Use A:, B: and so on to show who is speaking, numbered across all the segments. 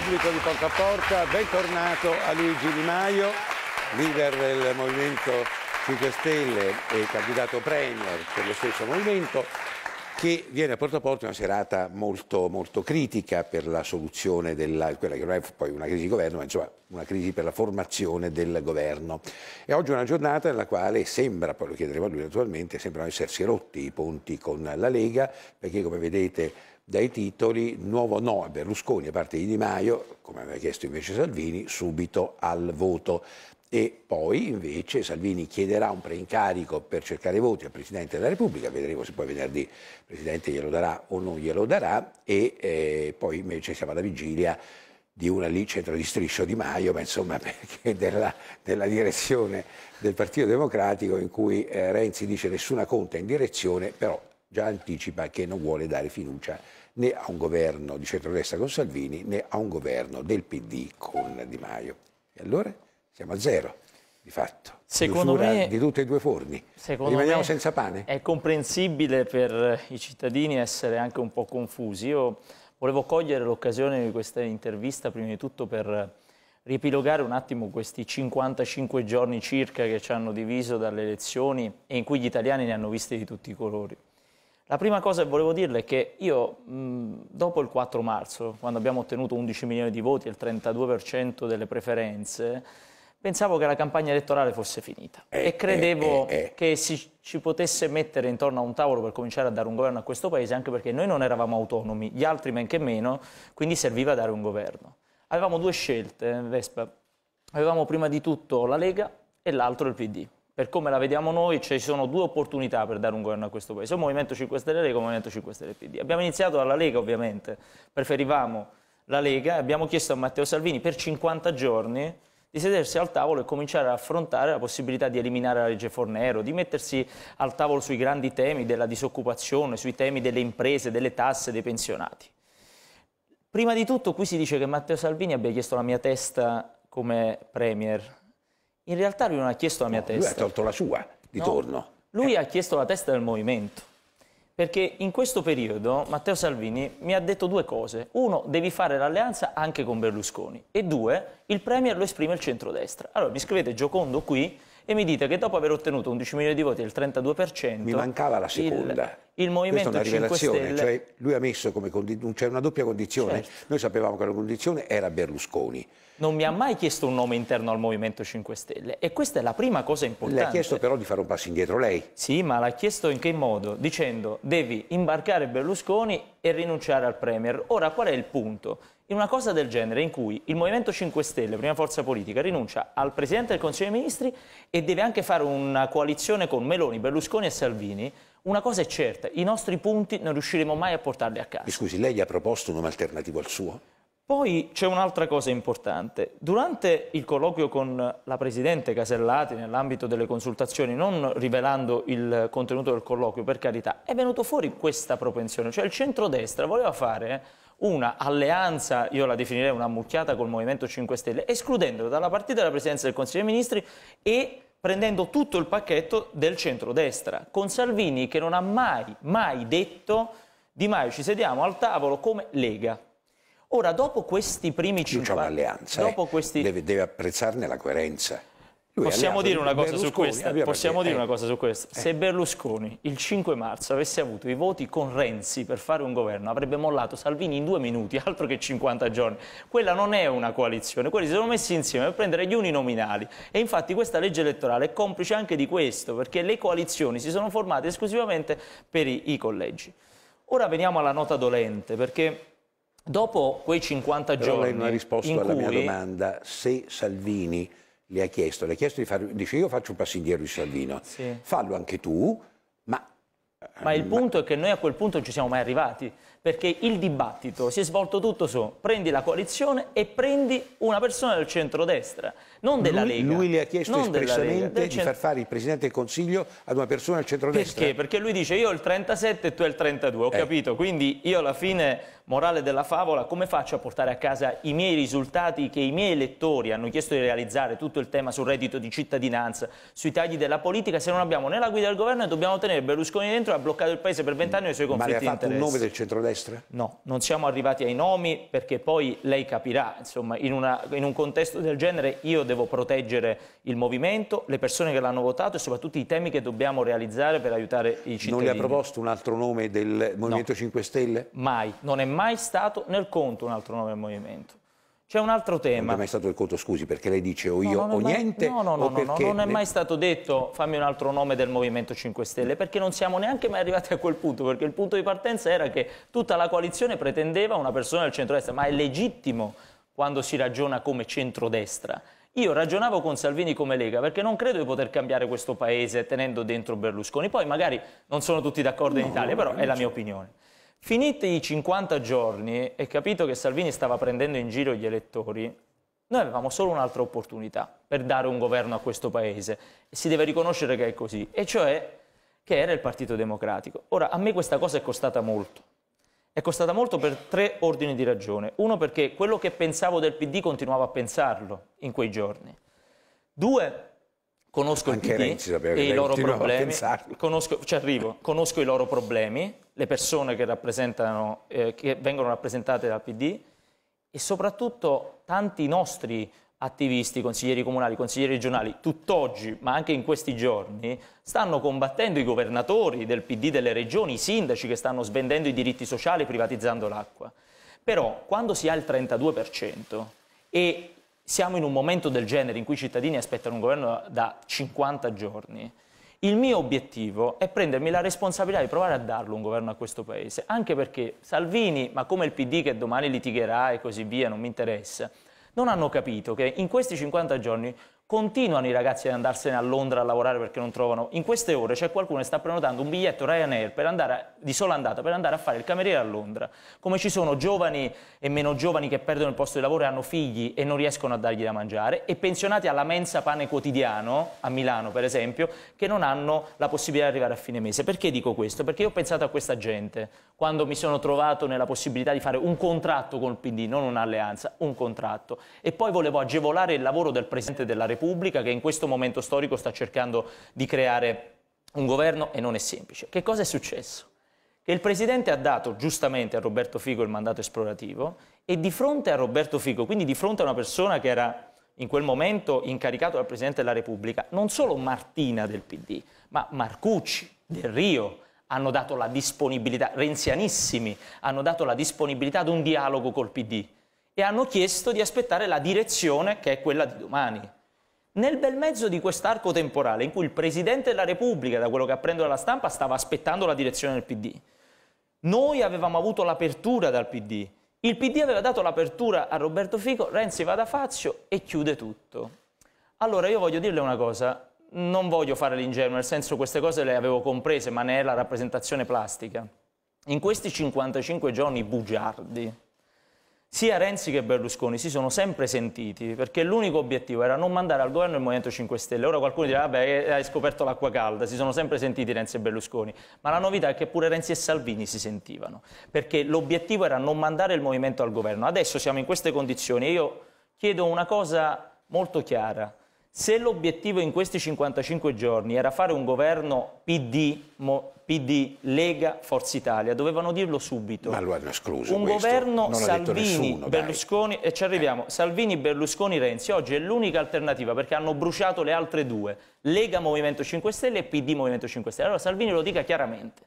A: pubblico di Porta a Porta, bentornato a Luigi Di Maio, leader del Movimento 5 Stelle e candidato Premier per lo stesso movimento, che viene a Porta a Porta una serata molto, molto critica per la soluzione della, quella che non è poi una crisi di governo, ma insomma una crisi per la formazione del governo. E oggi è una giornata nella quale sembra, poi lo chiederemo a lui naturalmente, sembrano essersi rotti i ponti con la Lega, perché come vedete dai titoli nuovo no a Berlusconi, a parte di Di Maio, come aveva chiesto invece Salvini, subito al voto. E poi invece Salvini chiederà un preincarico per cercare voti al Presidente della Repubblica, vedremo se poi venerdì il Presidente glielo darà o non glielo darà, e eh, poi invece siamo alla vigilia di una lì centro di striscio di Maio, ma insomma perché della, della direzione del Partito Democratico in cui eh, Renzi dice nessuna conta in direzione, però già anticipa che non vuole dare fiducia né a un governo di centrodestra con Salvini né a un governo del PD con Di Maio. E allora siamo a zero di fatto. Secondo me, di tutti e due forni. Rimaniamo senza pane.
B: È comprensibile per i cittadini essere anche un po' confusi. Io volevo cogliere l'occasione di questa intervista prima di tutto per riepilogare un attimo questi 55 giorni circa che ci hanno diviso dalle elezioni e in cui gli italiani ne hanno viste di tutti i colori. La prima cosa che volevo dirle è che io, mh, dopo il 4 marzo, quando abbiamo ottenuto 11 milioni di voti e il 32% delle preferenze, pensavo che la campagna elettorale fosse finita eh, e eh, credevo eh, eh, eh, che si, ci potesse mettere intorno a un tavolo per cominciare a dare un governo a questo Paese, anche perché noi non eravamo autonomi, gli altri men che meno, quindi serviva dare un governo. Avevamo due scelte, Vespa. Avevamo prima di tutto la Lega e l'altro il PD per come la vediamo noi, ci sono due opportunità per dare un governo a questo Paese, o Movimento 5 Stelle e Lega o Movimento 5 Stelle PD. Abbiamo iniziato dalla Lega ovviamente, preferivamo la Lega, abbiamo chiesto a Matteo Salvini per 50 giorni di sedersi al tavolo e cominciare ad affrontare la possibilità di eliminare la legge Fornero, di mettersi al tavolo sui grandi temi della disoccupazione, sui temi delle imprese, delle tasse, dei pensionati. Prima di tutto qui si dice che Matteo Salvini abbia chiesto la mia testa come Premier in realtà lui non ha chiesto la mia no, testa. Lui ha tolto la
A: sua di no, torno.
B: Lui eh. ha chiesto la testa del movimento. Perché in questo periodo Matteo Salvini mi ha detto due cose. Uno, devi fare l'alleanza anche con Berlusconi. E due, il Premier lo esprime il centrodestra. Allora mi scrivete Giocondo qui e mi dite che dopo aver ottenuto 11 milioni di voti e il 32%... Mi mancava la seconda. Il, il Movimento 5 Stelle... Cioè
A: lui ha messo come condizione, cioè una doppia condizione. Certo. Noi sapevamo che la condizione era
B: Berlusconi. Non mi ha mai chiesto un nome interno al Movimento 5 Stelle e questa è la prima cosa importante. Le ha chiesto però di fare un passo indietro lei. Sì, ma l'ha chiesto in che modo? Dicendo devi imbarcare Berlusconi e rinunciare al Premier. Ora, qual è il punto? in una cosa del genere in cui il Movimento 5 Stelle, prima forza politica, rinuncia al Presidente del Consiglio dei Ministri e deve anche fare una coalizione con Meloni, Berlusconi e Salvini, una cosa è certa, i nostri punti non riusciremo mai a portarli a casa.
A: Mi scusi, lei gli ha proposto un nome alternativo al suo?
B: Poi c'è un'altra cosa importante. Durante il colloquio con la Presidente Casellati nell'ambito delle consultazioni, non rivelando il contenuto del colloquio, per carità, è venuto fuori questa propensione. Cioè il centrodestra voleva fare una alleanza, io la definirei una mucchiata col Movimento 5 Stelle, escludendolo dalla partita della Presidenza del Consiglio dei Ministri e prendendo tutto il pacchetto del centrodestra, con Salvini che non ha mai, mai detto Di Maio ci sediamo al tavolo come Lega. Ora, dopo questi primi cinque Non c'è un'alleanza, eh. questi... deve, deve apprezzarne
A: la coerenza.
B: Possiamo, dire una, eh, Possiamo dire una cosa su questo? Eh. Se Berlusconi il 5 marzo avesse avuto i voti con Renzi per fare un governo, avrebbe mollato Salvini in due minuti, altro che 50 giorni. Quella non è una coalizione, quelli si sono messi insieme per prendere gli uninominali. E infatti questa legge elettorale è complice anche di questo, perché le coalizioni si sono formate esclusivamente per i, i collegi. Ora veniamo alla nota dolente, perché... Dopo quei 50 Però giorni. Lei non ha risposto alla mia
A: domanda se Salvini le ha chiesto, le ha chiesto di fare, dice io faccio un passo indietro di Salvino, sì. fallo anche tu, ma...
B: Eh, ma il ma... punto è che noi a quel punto non ci siamo mai arrivati, perché il dibattito si è svolto tutto su prendi la coalizione e prendi una persona del centrodestra. destra non della lui, Lega. Lui le ha chiesto espressamente Lega, cioè, di far
A: fare il Presidente del Consiglio ad una persona del centrodestra. Perché?
B: Perché lui dice io ho il 37 e tu hai il 32, ho eh. capito. Quindi io alla fine, morale della favola, come faccio a portare a casa i miei risultati che i miei elettori hanno chiesto di realizzare, tutto il tema sul reddito di cittadinanza, sui tagli della politica, se non abbiamo né la guida del governo e dobbiamo tenere Berlusconi dentro, ha bloccato il Paese per vent'anni nei suoi conflitti Ma lei ha fatto interessi. un nome del
A: centrodestra? No,
B: non siamo arrivati ai nomi perché poi lei capirà, insomma, in, una, in un contesto del genere io devo devo proteggere il movimento, le persone che l'hanno votato e soprattutto i temi che dobbiamo realizzare per aiutare i cittadini. Non le ha proposto
A: un altro nome del Movimento no, 5 Stelle?
B: Mai, non è mai stato nel conto un altro nome del Movimento. C'è un altro
A: tema. Non è mai stato il conto, scusi, perché lei dice o io no, o mai, niente? No, no, no, no, non è mai
B: stato detto fammi un altro nome del Movimento 5 Stelle, perché non siamo neanche mai arrivati a quel punto, perché il punto di partenza era che tutta la coalizione pretendeva una persona del centrodestra, ma è legittimo quando si ragiona come centrodestra io ragionavo con Salvini come Lega perché non credo di poter cambiare questo paese tenendo dentro Berlusconi. Poi magari non sono tutti d'accordo no, in Italia, però è la mia opinione. Finiti i 50 giorni e capito che Salvini stava prendendo in giro gli elettori, noi avevamo solo un'altra opportunità per dare un governo a questo paese e si deve riconoscere che è così, e cioè che era il Partito Democratico. Ora, a me questa cosa è costata molto è costata molto per tre ordini di ragione. Uno perché quello che pensavo del PD continuavo a pensarlo in quei giorni. Due, conosco Anche il PD e i loro problemi. Conosco, ci arrivo, conosco i loro problemi, le persone che, eh, che vengono rappresentate dal PD e soprattutto tanti nostri attivisti, consiglieri comunali, consiglieri regionali, tutt'oggi, ma anche in questi giorni, stanno combattendo i governatori del PD delle regioni, i sindaci che stanno svendendo i diritti sociali privatizzando l'acqua. Però quando si ha il 32% e siamo in un momento del genere in cui i cittadini aspettano un governo da 50 giorni, il mio obiettivo è prendermi la responsabilità di provare a darlo un governo a questo Paese, anche perché Salvini, ma come il PD che domani litigherà e così via, non mi interessa, non hanno capito che in questi 50 giorni continuano i ragazzi ad andarsene a Londra a lavorare perché non trovano. In queste ore c'è qualcuno che sta prenotando un biglietto Ryanair a, di sola andata per andare a fare il cameriere a Londra. Come ci sono giovani e meno giovani che perdono il posto di lavoro e hanno figli e non riescono a dargli da mangiare e pensionati alla mensa pane quotidiano, a Milano per esempio, che non hanno la possibilità di arrivare a fine mese. Perché dico questo? Perché io ho pensato a questa gente quando mi sono trovato nella possibilità di fare un contratto con il PD, non un'alleanza, un contratto. E poi volevo agevolare il lavoro del Presidente della Repubblica pubblica che in questo momento storico sta cercando di creare un governo e non è semplice. Che cosa è successo? Che il Presidente ha dato giustamente a Roberto Figo il mandato esplorativo e di fronte a Roberto Figo, quindi di fronte a una persona che era in quel momento incaricato dal Presidente della Repubblica, non solo Martina del PD, ma Marcucci, Del Rio, hanno dato la disponibilità, renzianissimi, hanno dato la disponibilità ad un dialogo col PD e hanno chiesto di aspettare la direzione che è quella di domani. Nel bel mezzo di quest'arco temporale in cui il Presidente della Repubblica, da quello che apprendo dalla stampa, stava aspettando la direzione del PD, noi avevamo avuto l'apertura dal PD, il PD aveva dato l'apertura a Roberto Fico, Renzi va da Fazio e chiude tutto. Allora io voglio dirle una cosa, non voglio fare l'ingenuo, nel senso queste cose le avevo comprese, ma ne è la rappresentazione plastica. In questi 55 giorni bugiardi, sia Renzi che Berlusconi si sono sempre sentiti perché l'unico obiettivo era non mandare al governo il Movimento 5 Stelle. Ora qualcuno dirà, vabbè, eh, hai scoperto l'acqua calda, si sono sempre sentiti Renzi e Berlusconi, ma la novità è che pure Renzi e Salvini si sentivano, perché l'obiettivo era non mandare il Movimento al governo. Adesso siamo in queste condizioni e io chiedo una cosa molto chiara. Se l'obiettivo in questi 55 giorni era fare un governo PD, PD, Lega, Forza Italia, dovevano dirlo subito. Ma lo hanno escluso Un questo. governo Salvini, Berlusconi, e ci arriviamo, eh. Salvini, Berlusconi, Renzi, oggi è l'unica alternativa perché hanno bruciato le altre due, Lega Movimento 5 Stelle e PD Movimento 5 Stelle. Allora Salvini lo dica chiaramente.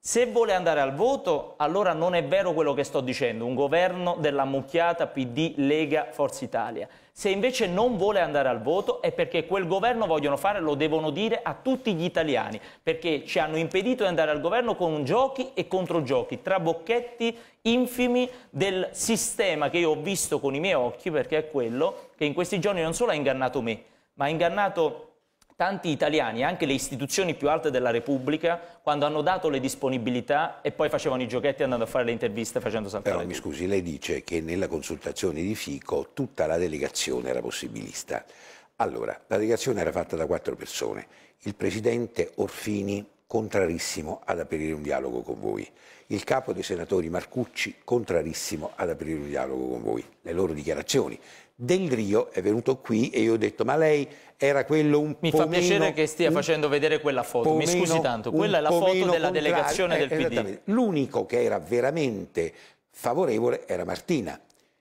B: Se vuole andare al voto, allora non è vero quello che sto dicendo, un governo della mucchiata PD, Lega, Forza Italia. Se invece non vuole andare al voto è perché quel governo vogliono fare, lo devono dire a tutti gli italiani, perché ci hanno impedito di andare al governo con giochi e controgiochi, trabocchetti infimi del sistema che io ho visto con i miei occhi, perché è quello che in questi giorni non solo ha ingannato me, ma ha ingannato tanti italiani, anche le istituzioni più alte della Repubblica, quando hanno dato le disponibilità e poi facevano i giochetti andando a fare le interviste facendo saltare Però mi
A: scusi, lei dice che nella consultazione di Fico tutta la delegazione era possibilista. Allora, la delegazione era fatta da quattro persone. Il presidente Orfini, contrarissimo ad aprire un dialogo con voi. Il capo dei senatori Marcucci, contrarissimo ad aprire un dialogo con voi. Le loro dichiarazioni. Del Rio è venuto qui e io ho detto, ma lei era quello un Mi po' Mi fa meno, piacere che stia
B: facendo vedere quella foto, mi scusi tanto, quella è la foto della delegazione eh, del PD.
A: L'unico che era veramente favorevole era Martina.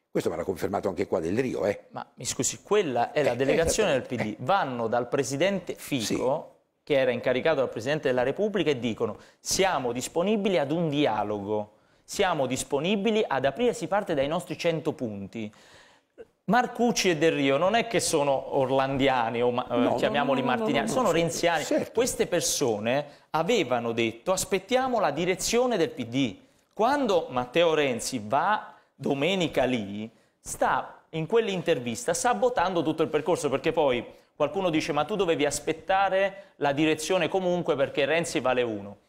A: Questo me l'ha confermato anche qua del Rio. Eh. Ma mi
B: scusi, quella è la eh, delegazione del PD. Vanno dal presidente Fico, sì. che era incaricato dal presidente della Repubblica, e dicono siamo disponibili ad un dialogo, siamo disponibili ad aprirsi parte dai nostri 100 punti. Marcucci e Del Rio non è che sono orlandiani o eh, no, chiamiamoli no, no, martiniani, sono renziani. Certo. Queste persone avevano detto aspettiamo la direzione del PD. Quando Matteo Renzi va domenica lì, sta in quell'intervista sabotando tutto il percorso perché poi qualcuno dice ma tu dovevi aspettare la direzione comunque perché Renzi vale uno.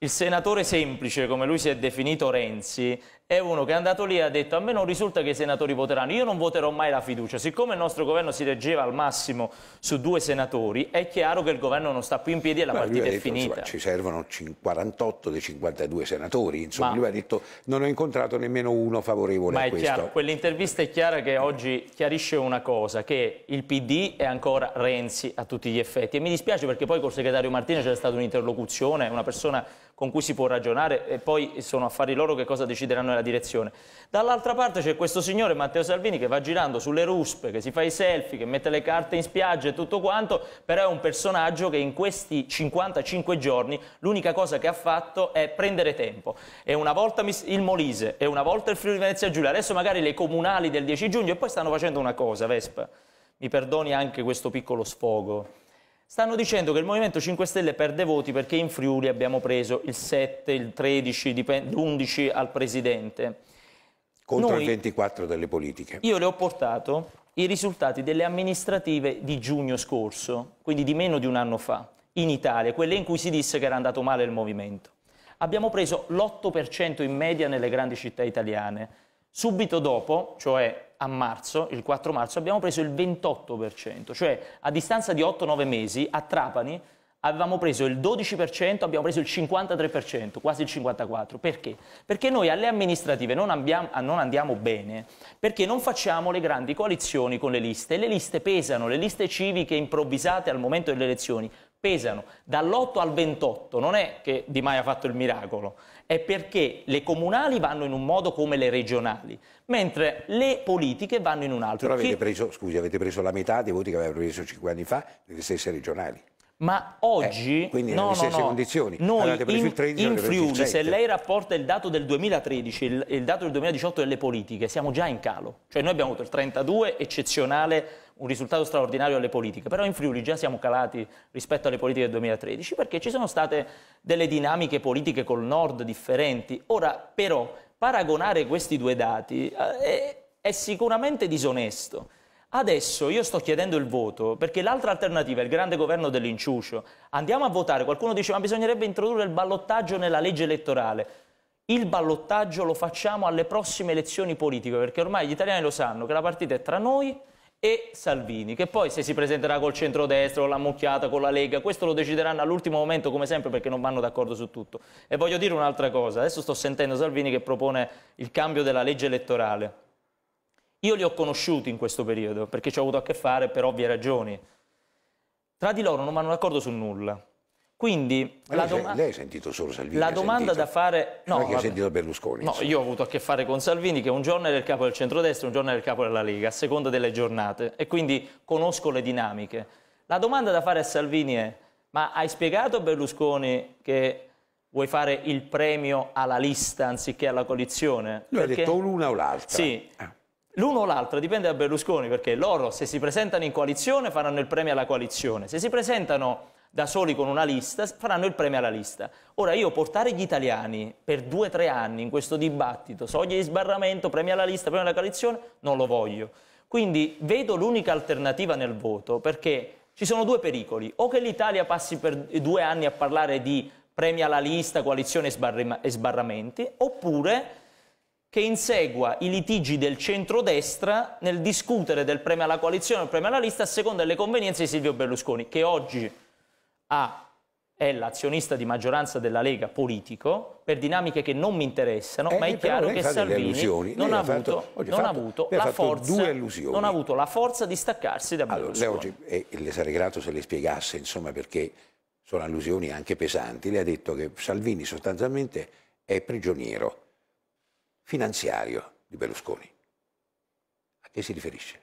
B: Il senatore semplice, come lui si è definito Renzi, è uno che è andato lì e ha detto a me non risulta che i senatori voteranno, io non voterò mai la fiducia. Siccome il nostro governo si reggeva al massimo su due senatori, è chiaro che il governo non sta più in piedi e la Ma partita detto, è finita. Insomma,
A: ci servono 48 dei 52 senatori, insomma Ma... lui ha detto non ho incontrato nemmeno uno favorevole Ma a questo. Ma è chiaro,
B: quell'intervista è chiara che oggi chiarisce una cosa, che il PD è ancora Renzi a tutti gli effetti e mi dispiace perché poi col segretario Martino c'è stata un'interlocuzione, una persona con cui si può ragionare e poi sono affari loro che cosa decideranno nella direzione. Dall'altra parte c'è questo signore Matteo Salvini che va girando sulle ruspe, che si fa i selfie, che mette le carte in spiaggia e tutto quanto, però è un personaggio che in questi 55 giorni l'unica cosa che ha fatto è prendere tempo. E una volta il Molise, e una volta il Friuli Venezia Giulia, adesso magari le comunali del 10 giugno e poi stanno facendo una cosa, Vespa. Mi perdoni anche questo piccolo sfogo. Stanno dicendo che il Movimento 5 Stelle perde voti perché in Friuli abbiamo preso il 7, il 13, l'11 al Presidente. Contro Noi, il
A: 24 delle politiche. Io
B: le ho portato i risultati delle amministrative di giugno scorso, quindi di meno di un anno fa, in Italia, quelle in cui si disse che era andato male il Movimento. Abbiamo preso l'8% in media nelle grandi città italiane, Subito dopo, cioè a marzo, il 4 marzo, abbiamo preso il 28%, cioè a distanza di 8-9 mesi a Trapani avevamo preso il 12%, abbiamo preso il 53%, quasi il 54%. Perché? Perché noi alle amministrative non, abbiamo, ah, non, andiamo bene, perché non facciamo le grandi coalizioni con le liste. Le liste pesano, le liste civiche improvvisate al momento delle elezioni pesano dall'8 al 28, non è che Di Maio ha fatto il miracolo, è perché le comunali vanno in un modo come le regionali, mentre le politiche vanno in un altro. Però avete,
A: preso, scusi, avete preso la metà dei voti che aveva preso cinque anni fa nelle stesse regionali
B: ma eh, oggi eh, no, no, no. noi allora, in, 13, in Friuli se lei rapporta il dato del 2013 e il, il, dato del 2018 delle politiche siamo già in calo cioè noi abbiamo avuto il 32 eccezionale un risultato straordinario alle politiche però in Friuli già siamo calati rispetto alle politiche del 2013 perché ci sono state delle dinamiche politiche col nord differenti ora però paragonare questi due dati eh, è, è sicuramente disonesto Adesso io sto chiedendo il voto perché l'altra alternativa è il grande governo dell'inciuscio. Andiamo a votare. Qualcuno dice ma bisognerebbe introdurre il ballottaggio nella legge elettorale. Il ballottaggio lo facciamo alle prossime elezioni politiche perché ormai gli italiani lo sanno che la partita è tra noi e Salvini, che poi se si presenterà col centrodestra, con la mucchiata, con la Lega, questo lo decideranno all'ultimo momento come sempre perché non vanno d'accordo su tutto. E voglio dire un'altra cosa, adesso sto sentendo Salvini che propone il cambio della legge elettorale. Io li ho conosciuti in questo periodo, perché ci ho avuto a che fare per ovvie ragioni. Tra di loro non vanno d'accordo su nulla. Quindi Ma la domanda... Lei
A: ha sentito solo Salvini? La domanda da
B: fare... No, non è che ha sentito
A: Berlusconi. No,
B: io ho avuto a che fare con Salvini che un giorno era il capo del centrodestra, un giorno era il capo della Lega, a seconda delle giornate. E quindi conosco le dinamiche. La domanda da fare a Salvini è... Ma hai spiegato a Berlusconi che vuoi fare il premio alla lista anziché alla coalizione? Lui Perché... ha detto l'una o l'altra. Sì. Ah. L'uno o l'altro dipende da Berlusconi, perché loro se si presentano in coalizione faranno il premio alla coalizione, se si presentano da soli con una lista faranno il premio alla lista. Ora io portare gli italiani per due o tre anni in questo dibattito, soglie di sbarramento, premio alla lista, premio alla coalizione, non lo voglio. Quindi vedo l'unica alternativa nel voto perché ci sono due pericoli, o che l'Italia passi per due anni a parlare di premio alla lista, coalizione e sbarramenti, oppure che insegua i litigi del centrodestra nel discutere del premio alla coalizione o del premio alla lista a seconda delle convenienze di Silvio Berlusconi, che oggi ha, è l'azionista di maggioranza della Lega politico, per dinamiche che non mi interessano, eh, ma è chiaro che Salvini non, ha, fatto, avuto, non fatto, ha, forza, non ha avuto la forza di staccarsi da allora, Berlusconi. Oggi,
A: eh, le sarei grato se le spiegasse, insomma, perché sono allusioni anche pesanti. Le ha detto che Salvini sostanzialmente è
B: prigioniero
A: finanziario di Berlusconi. A che si
B: riferisce?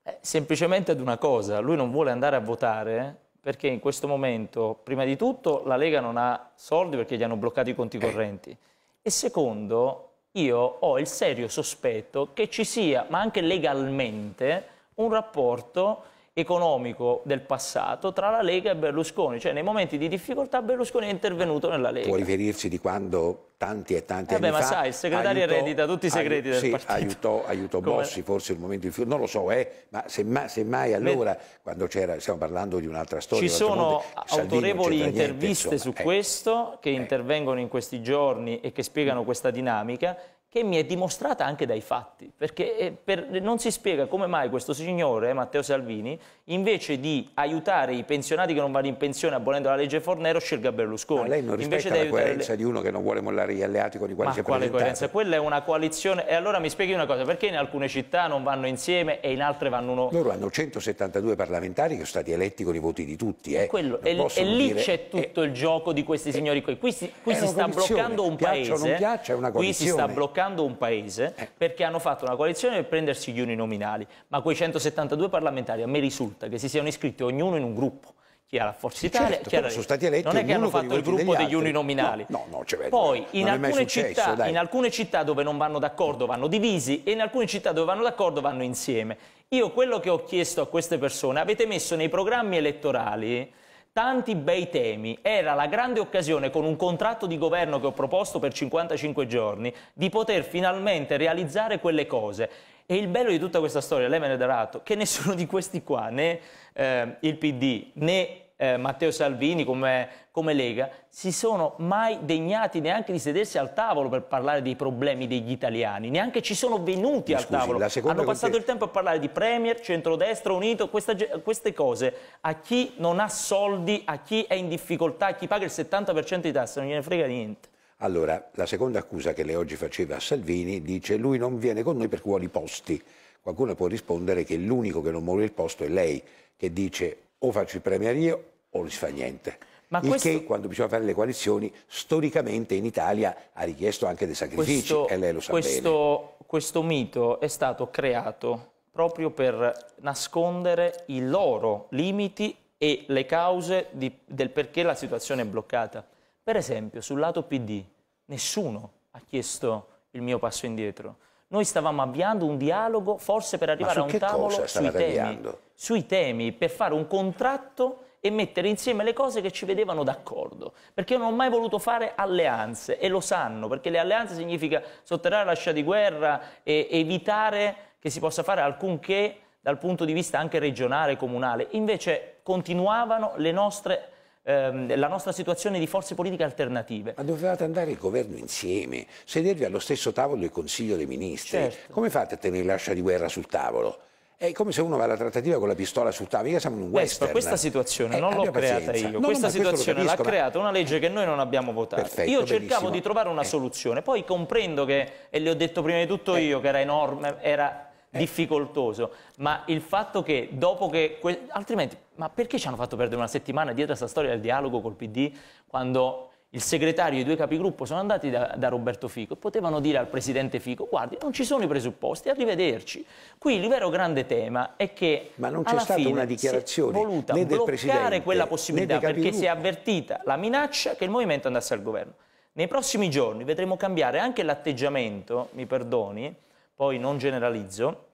B: Eh, semplicemente ad una cosa, lui non vuole andare a votare perché in questo momento, prima di tutto, la Lega non ha soldi perché gli hanno bloccato i conti eh. correnti e secondo, io ho il serio sospetto che ci sia, ma anche legalmente, un rapporto economico del passato tra la Lega e Berlusconi, cioè nei momenti di difficoltà Berlusconi è intervenuto nella Lega. Può
A: riferirsi di quando tanti e tanti eh beh, ma fa... ma sai, il segretario aiutò, eredita tutti i segreti aiutò, del sì, partito. aiutò, aiutò Bossi, forse il momento di... non lo so, eh, ma semmai, semmai allora, Beh, quando c'era, stiamo parlando di un'altra storia... Ci sono autorevoli interviste niente, su eh,
B: questo, che eh. intervengono in questi giorni e che spiegano questa dinamica, che mi è dimostrata anche dai fatti, perché eh, per, non si spiega come mai questo signore, Matteo Salvini, invece di aiutare i pensionati che non vanno in pensione abolendo la legge Fornero, scelga Berlusconi. Ma lei non rispetta invece la coerenza le...
A: di uno che non vuole mollare gli alleati con i quali Ma si è quale coerenza?
B: Quella è una coalizione... E allora mi spieghi una cosa, perché in alcune città non vanno insieme e in altre vanno uno...
A: Loro hanno 172 parlamentari che sono stati eletti con i voti di tutti. Eh. Quello, e,
B: e, lì dire... c'è tutto è... Eh, il gioco di questi signori eh, qui. Qui si, qui si sta bloccando un piaccia paese... non piaccia è una coalizione. Qui si sta bloccando spaccando un paese eh. perché hanno fatto una coalizione per prendersi gli uninominali, ma quei 172 parlamentari a me risulta che si siano iscritti ognuno in un gruppo chi era Forza sì, Italia, certo, chi era... sono stati eletti non è che hanno fatto il gruppo degli, degli uninominali. No, no, no cioè, Poi in alcune, successo, città, in alcune, città, dove non vanno d'accordo vanno divisi e in alcune città dove vanno d'accordo vanno insieme. Io quello che ho chiesto a queste persone, avete messo nei programmi elettorali tanti bei temi. Era la grande occasione, con un contratto di governo che ho proposto per 55 giorni, di poter finalmente realizzare quelle cose. E il bello di tutta questa storia, lei me ne ha dato, che nessuno di questi qua, né eh, il PD né eh, Matteo Salvini, come, come, Lega, si sono mai degnati neanche di sedersi al tavolo per parlare dei problemi degli italiani, neanche ci sono venuti Mi al tavolo. Hanno passato il tempo a parlare di Premier, centrodestra, unito, questa, queste cose. A chi non ha soldi, a chi è in difficoltà, a chi paga il 70% di tasse, non gliene frega niente.
A: Allora, la seconda accusa che lei oggi faceva a Salvini dice lui non viene con noi perché vuole i posti. Qualcuno può rispondere che l'unico che non vuole il posto è lei, che dice o faccio il Premier io o non si fa niente. Ma questo... Il che quando bisogna fare le coalizioni, storicamente in Italia ha richiesto anche dei sacrifici, questo, e lei lo sa questo,
B: bene. Questo mito è stato creato proprio per nascondere i loro limiti e le cause di, del perché la situazione è bloccata. Per esempio, sul lato PD, nessuno ha chiesto il mio passo indietro. Noi stavamo avviando un dialogo forse per arrivare a un tavolo sui temi, sui temi, per fare un contratto e mettere insieme le cose che ci vedevano d'accordo. Perché io non ho mai voluto fare alleanze e lo sanno, perché le alleanze significa sotterrare la scia di guerra e evitare che si possa fare alcunché dal punto di vista anche regionale, comunale. Invece continuavano le nostre alleanze ehm, la nostra situazione di forze politiche alternative. Ma dovevate andare il governo insieme,
A: sedervi allo stesso tavolo del Consiglio dei Ministri. Certo. Come fate a tenere l'ascia di guerra sul tavolo? È come se uno va alla trattativa con la pistola sul tavolo, mica siamo in un western. Questo, questa situazione eh, non l'ho creata io, no, questa no, situazione l'ha ma...
B: creata una legge che noi non abbiamo votato. Perfetto, io cercavo benissimo. di trovare una eh. soluzione, poi comprendo che, e le ho detto prima di tutto eh. io, che era enorme, era eh. difficoltoso, ma il fatto che dopo che... Que... altrimenti, ma perché ci hanno fatto perdere una settimana dietro a questa storia del dialogo col PD quando il segretario e i due capigruppo sono andati da, da, Roberto Fico e potevano dire al presidente Fico guardi non ci sono i presupposti, arrivederci. Qui il vero grande tema è che Ma non c'è stata una dichiarazione si è voluta né bloccare quella possibilità perché si è avvertita la minaccia che il movimento andasse al governo. Nei prossimi giorni vedremo cambiare anche l'atteggiamento, mi perdoni, poi non generalizzo,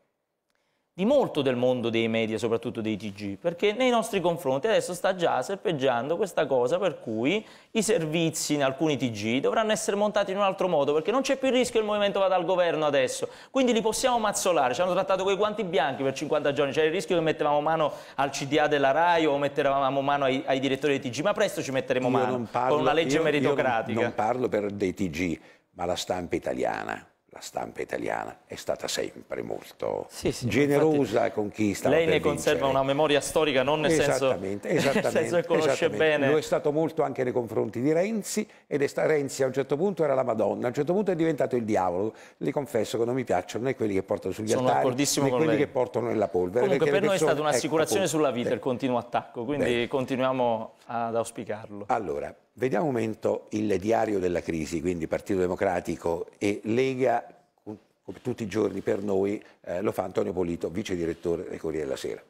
B: di molto del mondo dei media, soprattutto dei TG, perché nei nostri confronti adesso sta già serpeggiando questa cosa per cui i servizi in alcuni TG dovranno essere montati in un altro modo, perché non c'è più il rischio che il movimento vada al governo adesso, quindi li possiamo mazzolare, ci hanno trattato quei guanti bianchi per 50 giorni, c'era il rischio che mettevamo mano al CDA della RAI o mettevamo mano ai, ai direttori dei TG, ma presto ci metteremo io mano parlo, con una legge io, meritocratica. Io non
A: parlo per dei TG, ma la stampa italiana la stampa italiana è stata sempre molto sì, sì, generosa con
B: chi sta Lei ne vincere. conserva una memoria storica, non nel esattamente, senso, esattamente, nel senso che conosce bene. Lo è
A: stato molto anche nei confronti di Renzi, ed è sta, Renzi a un certo punto era la Madonna, a un certo punto è diventato il diavolo. Le confesso che non mi piacciono né quelli che portano sugli Sono altari, né quelli lei. che portano nella polvere. Comunque per noi persone, è stata un'assicurazione ecco, sulla vita
B: il continuo attacco, quindi beh. continuiamo ad auspicarlo. Allora,
A: Vediamo un momento il diario della crisi, quindi Partito Democratico e Lega, come tutti i giorni per noi, eh, lo fa Antonio Polito, vice direttore del Corriere della Sera.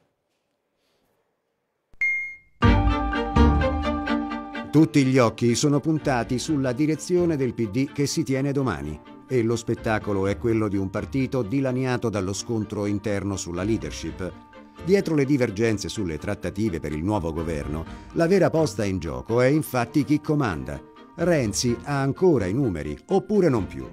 C: Tutti gli occhi sono puntati sulla direzione del PD che si tiene domani e lo spettacolo è quello di un partito dilaniato dallo scontro interno sulla leadership Dietro le divergenze sulle trattative per il nuovo governo, la vera posta in gioco è infatti chi comanda. Renzi ha ancora i numeri, oppure non più.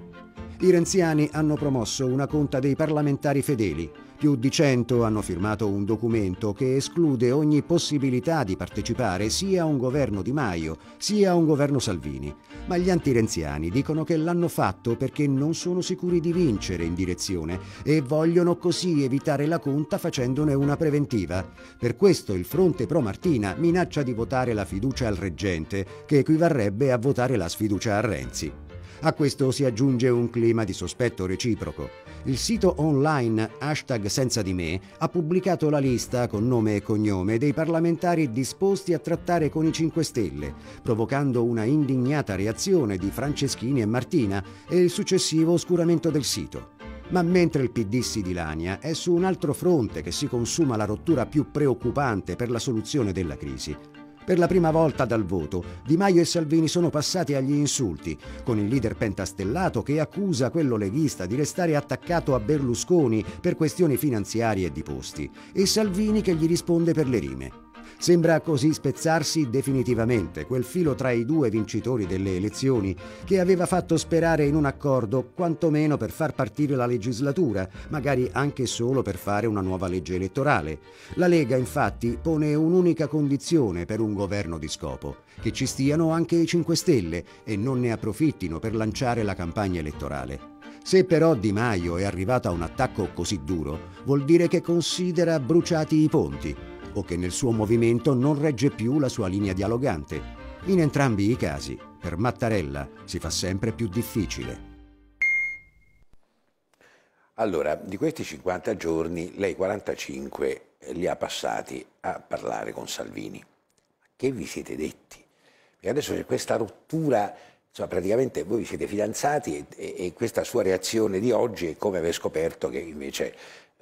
C: I renziani hanno promosso una conta dei parlamentari fedeli, più di 100 hanno firmato un documento che esclude ogni possibilità di partecipare sia a un governo Di Maio sia a un governo Salvini. Ma gli antirenziani dicono che l'hanno fatto perché non sono sicuri di vincere in direzione e vogliono così evitare la conta facendone una preventiva. Per questo il fronte pro Martina minaccia di votare la fiducia al reggente, che equivarrebbe a votare la sfiducia a Renzi. A questo si aggiunge un clima di sospetto reciproco. Il sito online hashtag senza di me ha pubblicato la lista con nome e cognome dei parlamentari disposti a trattare con i 5 Stelle, provocando una indignata reazione di Franceschini e Martina e il successivo oscuramento del sito. Ma mentre il PD si dilania, è su un altro fronte che si consuma la rottura più preoccupante per la soluzione della crisi, per la prima volta dal voto, Di Maio e Salvini sono passati agli insulti, con il leader pentastellato che accusa quello leghista di restare attaccato a Berlusconi per questioni finanziarie e di posti, e Salvini che gli risponde per le rime. Sembra così spezzarsi definitivamente quel filo tra i due vincitori delle elezioni che aveva fatto sperare in un accordo quantomeno per far partire la legislatura, magari anche solo per fare una nuova legge elettorale. La Lega infatti pone un'unica condizione per un governo di scopo, che ci stiano anche i 5 Stelle e non ne approfittino per lanciare la campagna elettorale. Se però Di Maio è arrivato a un attacco così duro, vuol dire che considera bruciati i ponti o che nel suo movimento non regge più la sua linea dialogante. In entrambi i casi, per Mattarella si fa sempre più difficile.
A: Allora, di questi 50 giorni, lei 45 li ha passati a parlare con Salvini. Che vi siete detti? Perché adesso c'è questa rottura, insomma, praticamente voi vi siete fidanzati e, e, e questa sua reazione di oggi è come aver scoperto che invece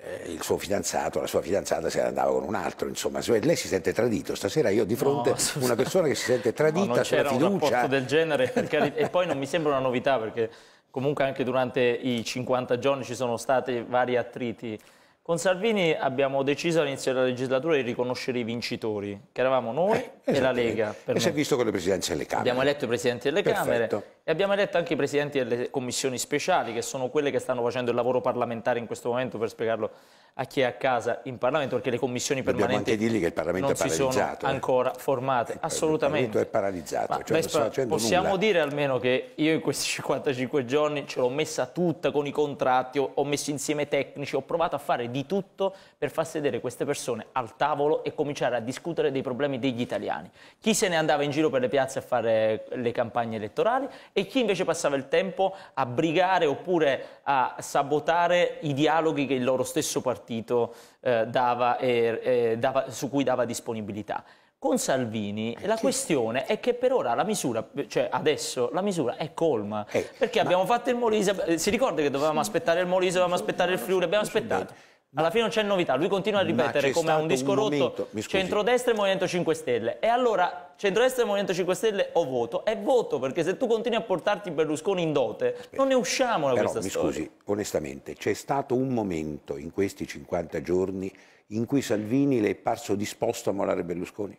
A: eh, il suo fidanzato, la sua fidanzata se ne andava con un altro, insomma, lei si sente tradito, stasera io di fronte no, una persona che si sente tradita no, non sulla fiducia. un rapporto
B: del genere, e poi non mi sembra una novità perché comunque anche durante i 50 giorni ci sono stati vari attriti con Salvini abbiamo deciso all'inizio della legislatura di riconoscere i vincitori, che eravamo noi eh, e la Lega. e si è
A: visto con le presidenze delle Camere. Abbiamo
B: eletto i presidenti delle Perfetto. Camere e abbiamo eletto anche i presidenti delle commissioni speciali, che sono quelle che stanno facendo il lavoro parlamentare in questo momento, per spiegarlo a chi è a casa in Parlamento, perché le commissioni permanenti anche dirgli che il
A: Parlamento non è si sono eh.
B: ancora formate. Eh, il Assolutamente. Il Parlamento è paralizzato. Ma, cioè possiamo nulla. dire almeno che io in questi 55 giorni ce l'ho messa tutta con i contratti, ho messo insieme tecnici, ho provato a fare di tutto per far sedere queste persone al tavolo e cominciare a discutere dei problemi degli italiani. Chi se ne andava in giro per le piazze a fare le campagne elettorali e chi invece passava il tempo a brigare oppure a sabotare i dialoghi che il loro stesso partito partito eh, dava, er, eh, dava, su cui dava disponibilità. Con Salvini eh, la questione è che per ora la misura, cioè adesso la misura è colma, eh, perché abbiamo fatto il Molise, eh, si ricorda che dovevamo sì. aspettare il Molise, dovevamo aspettare il Friuli, abbiamo aspettato alla fine non c'è novità, lui continua a ripetere come a un disco un rotto momento, centrodestra e Movimento 5 Stelle. E allora centrodestra e Movimento 5 Stelle o voto? È voto, perché se tu continui a portarti Berlusconi in dote, Aspetta. non ne usciamo da Però, questa mi storia. Mi scusi,
A: onestamente, c'è stato un momento in questi 50 giorni in cui Salvini le è parso disposto a molare Berlusconi?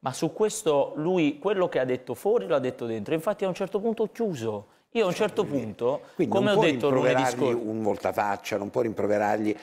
B: Ma su questo lui quello che ha detto fuori lo ha detto dentro, infatti a un certo punto ho chiuso. Io a un certo punto, Quindi come ho detto lunedì scorso... non può rimproverargli
A: un voltafaccia, non può rimproverargli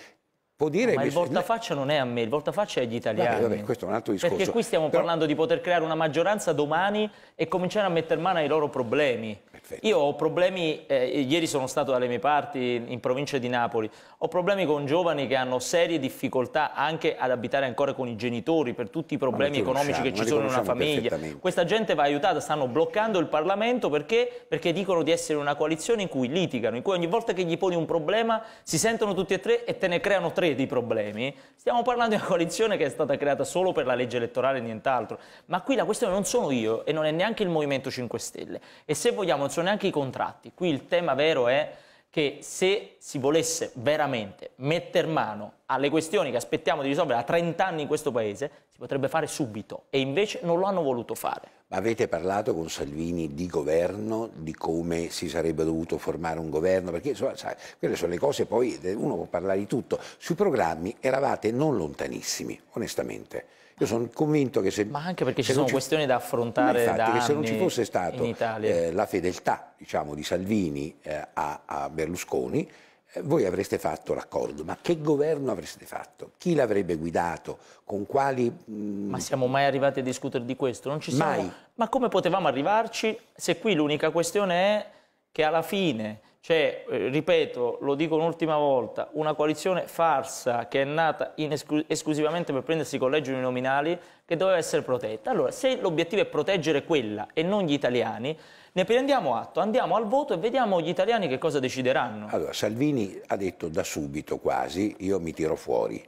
A: può dire... No, ma il
B: voltafaccia non è a me, il voltafaccia è agli italiani. Vabbè, vabbè,
A: questo è un altro discorso. Perché qui
B: stiamo Però... parlando di poter creare una maggioranza domani e cominciare a mettere mano ai loro problemi. Perfetto. Io ho problemi, eh, ieri sono stato dalle mie parti in provincia di Napoli, ho problemi con giovani che hanno serie difficoltà anche ad abitare ancora con i genitori per tutti i problemi economici che ci sono in una famiglia. Questa gente va aiutata, stanno bloccando il Parlamento perché? perché dicono di essere una coalizione in cui litigano, in cui ogni volta che gli poni un problema si sentono tutti e tre e te ne creano tre di problemi. Stiamo parlando di una coalizione che è stata creata solo per la legge elettorale e nient'altro. Ma qui la questione non sono io e non è neanche il Movimento 5 Stelle. E se vogliamo non sono neanche i contratti. Qui il tema vero è che se si volesse veramente mettere mano alle questioni che aspettiamo di risolvere da 30 anni in questo Paese, si potrebbe fare subito e invece non lo hanno voluto fare.
A: Ma avete parlato con Salvini di governo, di come si sarebbe dovuto formare un governo? Perché insomma, sai, quelle sono le cose, poi uno può parlare di tutto. Sui programmi eravate non lontanissimi, onestamente. Io sono convinto che se... Ma anche perché ci sono ci... questioni
B: da affrontare infatti, da anni se non ci fosse stata
A: eh, la fedeltà diciamo, di Salvini eh, a, a, Berlusconi, eh, voi avreste fatto l'accordo, ma che governo avreste fatto?
B: Chi l'avrebbe guidato? Con quali... Mh... Mm, ma siamo mai arrivati a discutere di questo? Non ci siamo... Mai. Ma come potevamo arrivarci se qui l'unica questione è che alla fine c'è, eh, ripeto, lo dico un'ultima volta, una coalizione farsa che è nata esclus esclusivamente per prendersi i collegi uninominali che doveva essere protetta. Allora, se l'obiettivo è proteggere quella e non gli italiani, ne prendiamo atto, andiamo al voto e vediamo gli italiani che cosa decideranno. Allora,
A: Salvini ha detto da subito quasi, io mi tiro fuori.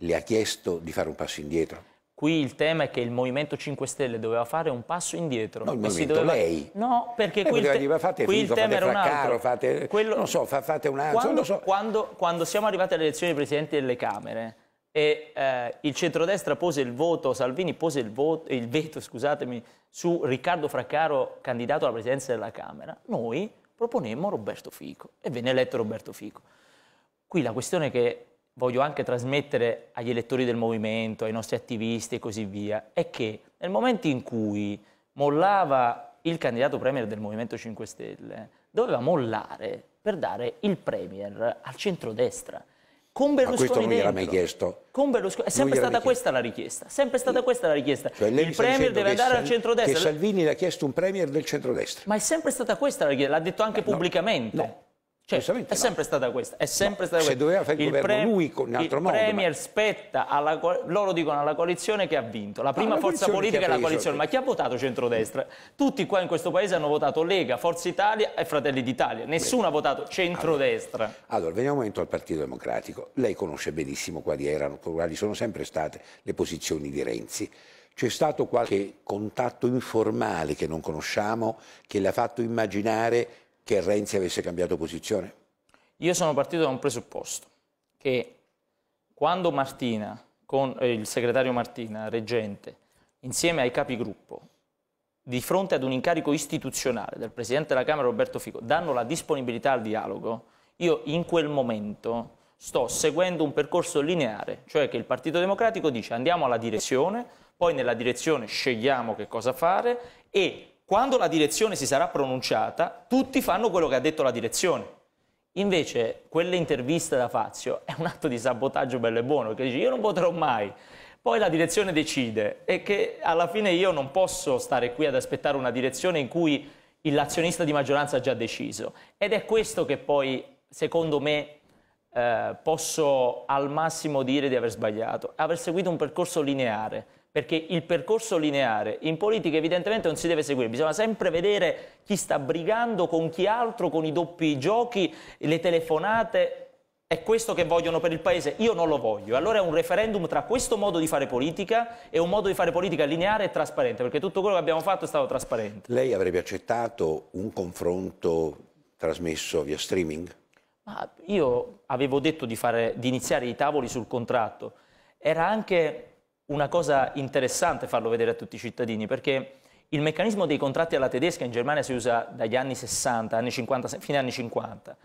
A: Le ha chiesto di fare un passo indietro?
B: Qui il tema è che il Movimento 5 Stelle doveva fare un passo indietro. No, il Movimento doveva... lei. No, perché qui il, te... fate qui finito, il tema era un altro. Fate...
A: Quello... Non so, fa, fate un altro. Quando,
B: so. quando, quando, siamo arrivati alle elezioni dei Presidenti delle Camere e eh, il centrodestra pose il voto, Salvini pose il, voto, il veto, scusatemi, su Riccardo Fraccaro, candidato alla Presidenza della Camera, noi proponemmo Roberto Fico e venne eletto Roberto Fico. Qui la questione che voglio anche trasmettere agli elettori del movimento, ai nostri attivisti e così via, è che nel momento in cui mollava il candidato premier del Movimento 5 Stelle, doveva mollare per dare il premier al centrodestra. Con Berlusconi Ma questo non gliel'ha mai chiesto. Con Berlusconi, è sempre stata questa la richiesta, sempre stata questa la richiesta. Cioè, il Premier deve andare Sal- al centrodestra. Che
A: Salvini l'ha chiesto un Premier del centrodestra.
B: Ma è sempre stata questa la richiesta, l'ha detto anche eh, no, pubblicamente. No. Cioè, è no. sempre stata questa, è sempre no, stata se questa. doveva fare il, il governo lui con un altro il modo. Il Premier ma... spetta, alla, loro dicono alla coalizione che ha vinto, la ah, prima la forza politica è la coalizione, ma chi ha votato centrodestra? Tutti qua in questo paese hanno votato Lega, Forza Italia e Fratelli d'Italia, nessuno Beh. ha votato centrodestra. Allora,
A: allora, veniamo un momento al Partito Democratico, lei conosce benissimo quali erano, quali sono sempre state le posizioni di Renzi. C'è stato qualche contatto informale che non conosciamo, che le ha fatto immaginare che Renzi avesse cambiato posizione?
B: Io sono partito da un presupposto, che quando Martina, con, eh, il segretario Martina, reggente, insieme ai capigruppo, di fronte ad un incarico istituzionale del Presidente della Camera Roberto Fico, danno la disponibilità al dialogo, io in quel momento sto seguendo un percorso lineare, cioè che il Partito Democratico dice andiamo alla direzione, poi nella direzione scegliamo che cosa fare e quando la direzione si sarà pronunciata, tutti fanno quello che ha detto la direzione. Invece quelle interviste da Fazio è un atto di sabotaggio bello e buono, che dice io non voterò mai, poi la direzione decide e che alla fine io non posso stare qui ad aspettare una direzione in cui l'azionista di maggioranza ha già deciso. Ed è questo che poi, secondo me, eh, posso al massimo dire di aver sbagliato, aver seguito un percorso lineare perché il percorso lineare in politica evidentemente non si deve seguire, bisogna sempre vedere chi sta brigando con chi altro, con i doppi giochi, le telefonate, è questo che vogliono per il Paese? Io non lo voglio. Allora è un referendum tra questo modo di fare politica e un modo di fare politica lineare e trasparente, perché tutto quello che abbiamo fatto è stato trasparente.
A: Lei avrebbe accettato un confronto trasmesso via streaming?
B: Ma io avevo detto di, fare, di iniziare i tavoli sul contratto. Era anche una cosa interessante farlo vedere a tutti i cittadini, perché il meccanismo dei contratti alla tedesca in Germania si usa dagli anni 60, anni 50, fine anni 50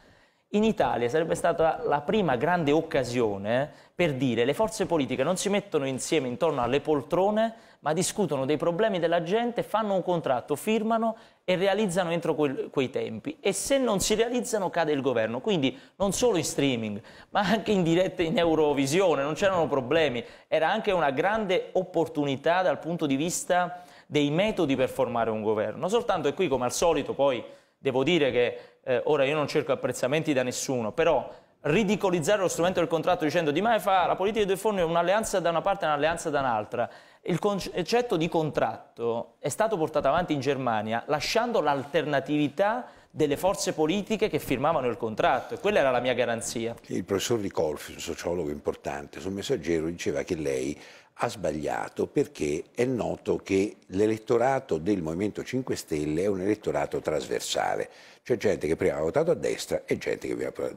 B: in Italia sarebbe stata la prima grande occasione per dire le forze politiche non si mettono insieme intorno alle poltrone, ma discutono dei problemi della gente, fanno un contratto, firmano e realizzano entro quel, quei tempi. E se non si realizzano cade il governo. Quindi non solo in streaming, ma anche in diretta in Eurovisione, non c'erano problemi. Era anche una grande opportunità dal punto di vista dei metodi per formare un governo. Soltanto che qui, come al solito, poi devo dire che eh, ora io non cerco apprezzamenti da nessuno, però ridicolizzare lo strumento del contratto dicendo Di Maio fa la politica dei due forni è un'alleanza da una parte e un'alleanza da un'altra. Il concetto di contratto è stato portato avanti in Germania lasciando l'alternatività delle forze politiche che firmavano il contratto e quella era la mia garanzia.
A: Il professor Ricolfi, un sociologo importante, sul messaggero diceva che lei ha sbagliato perché è noto che l'elettorato del Movimento 5 Stelle è un elettorato trasversale c'è gente che prima ha votato a destra e gente che, prima